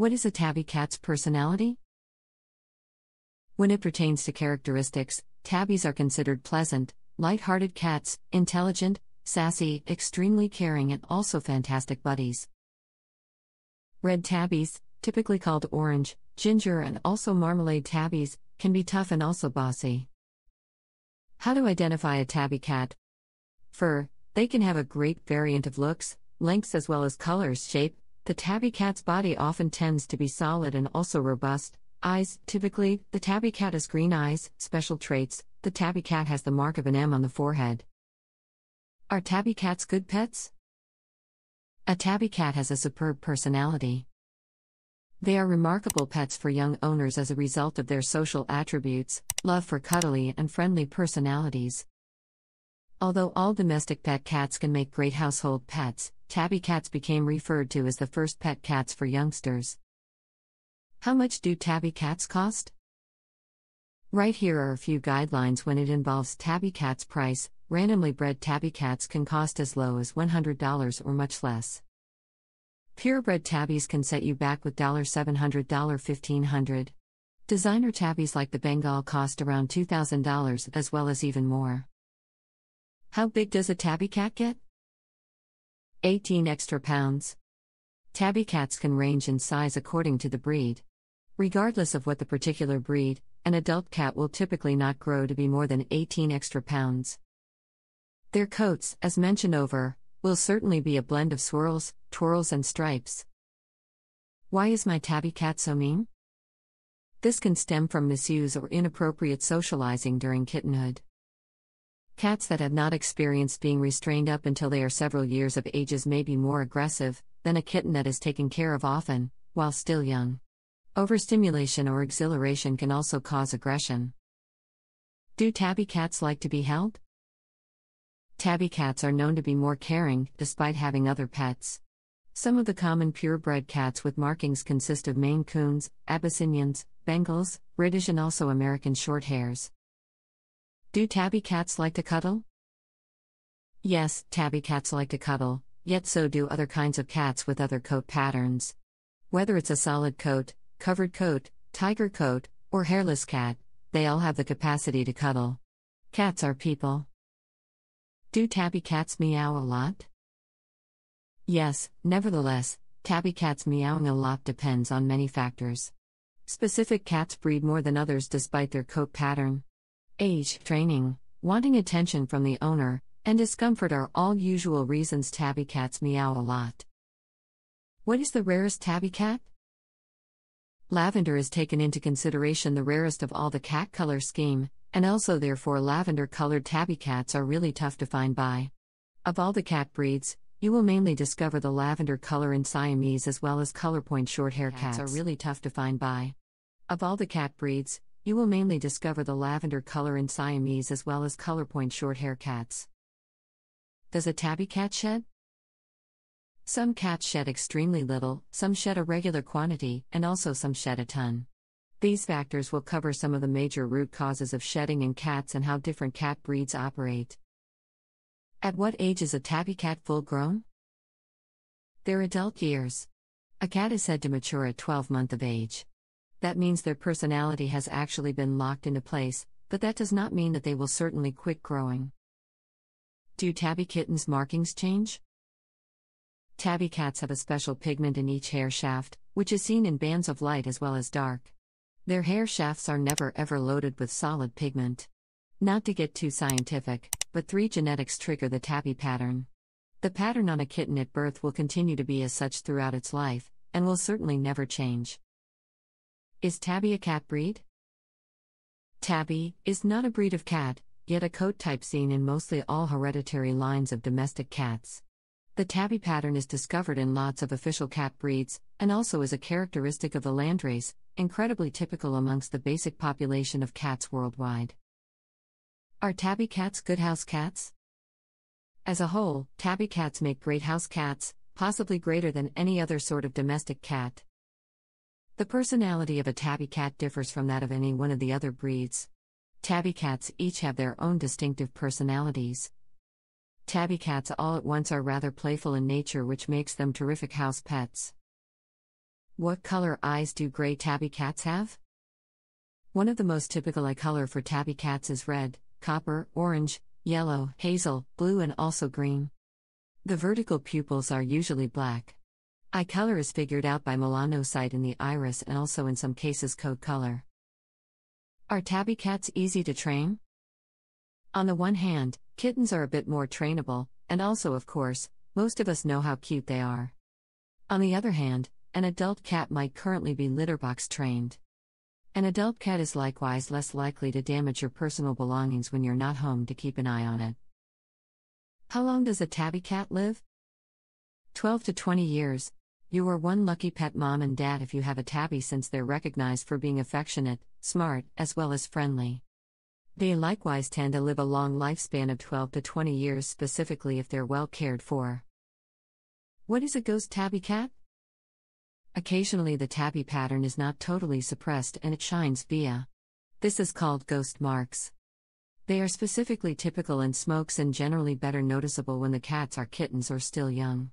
What is a tabby cat's personality? When it pertains to characteristics, tabbies are considered pleasant, light-hearted cats, intelligent, sassy, extremely caring and also fantastic buddies. Red tabbies, typically called orange, ginger and also marmalade tabbies, can be tough and also bossy. How to identify a tabby cat? Fur, they can have a great variant of looks, lengths as well as colors, shape, the tabby cat's body often tends to be solid and also robust. Eyes Typically, the tabby cat has green eyes. Special traits The tabby cat has the mark of an M on the forehead. Are tabby cats good pets? A tabby cat has a superb personality. They are remarkable pets for young owners as a result of their social attributes, love for cuddly and friendly personalities. Although all domestic pet cats can make great household pets, tabby cats became referred to as the first pet cats for youngsters. How much do tabby cats cost? Right here are a few guidelines when it involves tabby cats price. Randomly bred tabby cats can cost as low as $100 or much less. Purebred tabbies can set you back with $700, $1500. Designer tabbies like the Bengal cost around $2,000 as well as even more. How big does a tabby cat get? 18 extra pounds. Tabby cats can range in size according to the breed. Regardless of what the particular breed, an adult cat will typically not grow to be more than 18 extra pounds. Their coats, as mentioned over, will certainly be a blend of swirls, twirls, and stripes. Why is my tabby cat so mean? This can stem from misuse or inappropriate socializing during kittenhood. Cats that have not experienced being restrained up until they are several years of ages may be more aggressive than a kitten that is taken care of often, while still young. Overstimulation or exhilaration can also cause aggression. Do tabby cats like to be held? Tabby cats are known to be more caring, despite having other pets. Some of the common purebred cats with markings consist of Maine Coons, Abyssinians, Bengals, British, and also American Shorthairs. Do tabby cats like to cuddle? Yes, tabby cats like to cuddle, yet so do other kinds of cats with other coat patterns. Whether it's a solid coat, covered coat, tiger coat, or hairless cat, they all have the capacity to cuddle. Cats are people. Do tabby cats meow a lot? Yes, nevertheless, tabby cats meowing a lot depends on many factors. Specific cats breed more than others despite their coat pattern. Age, training, wanting attention from the owner, and discomfort are all usual reasons tabby cats meow a lot. What is the rarest tabby cat? Lavender is taken into consideration the rarest of all the cat color scheme, and also therefore lavender colored tabby cats are really tough to find by. Of all the cat breeds, you will mainly discover the lavender color in Siamese as well as color point short hair cats, cats are really tough to find by. Of all the cat breeds, you will mainly discover the lavender color in Siamese as well as colorpoint short hair cats. Does a tabby cat shed? Some cats shed extremely little, some shed a regular quantity, and also some shed a ton. These factors will cover some of the major root causes of shedding in cats and how different cat breeds operate. At what age is a tabby cat full grown? Their adult years. A cat is said to mature at 12 month of age that means their personality has actually been locked into place, but that does not mean that they will certainly quit growing. Do tabby kittens' markings change? Tabby cats have a special pigment in each hair shaft, which is seen in bands of light as well as dark. Their hair shafts are never ever loaded with solid pigment. Not to get too scientific, but three genetics trigger the tabby pattern. The pattern on a kitten at birth will continue to be as such throughout its life, and will certainly never change. Is tabby a cat breed? Tabby is not a breed of cat, yet a coat type seen in mostly all hereditary lines of domestic cats. The tabby pattern is discovered in lots of official cat breeds, and also is a characteristic of the landrace, incredibly typical amongst the basic population of cats worldwide. Are tabby cats good house cats? As a whole, tabby cats make great house cats, possibly greater than any other sort of domestic cat. The personality of a tabby cat differs from that of any one of the other breeds. Tabby cats each have their own distinctive personalities. Tabby cats all at once are rather playful in nature, which makes them terrific house pets. What color eyes do gray tabby cats have? One of the most typical eye color for tabby cats is red, copper, orange, yellow, hazel, blue, and also green. The vertical pupils are usually black. Eye color is figured out by melanocyte in the iris and also in some cases coat color. Are tabby cats easy to train? On the one hand, kittens are a bit more trainable, and also, of course, most of us know how cute they are. On the other hand, an adult cat might currently be litterbox trained. An adult cat is likewise less likely to damage your personal belongings when you're not home to keep an eye on it. How long does a tabby cat live? 12 to 20 years, you are one lucky pet mom and dad if you have a tabby since they're recognized for being affectionate, smart, as well as friendly. They likewise tend to live a long lifespan of 12 to 20 years, specifically if they're well cared for. What is a ghost tabby cat? Occasionally, the tabby pattern is not totally suppressed and it shines via. This is called ghost marks. They are specifically typical in smokes and generally better noticeable when the cats are kittens or still young.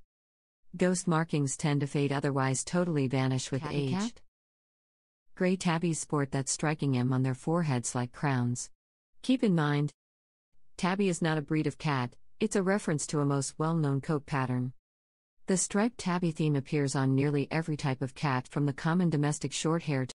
Ghost markings tend to fade, otherwise, totally vanish with Tabby age. Cat? Gray tabbies sport that striking M on their foreheads like crowns. Keep in mind, tabby is not a breed of cat, it's a reference to a most well known coat pattern. The striped tabby theme appears on nearly every type of cat from the common domestic short haired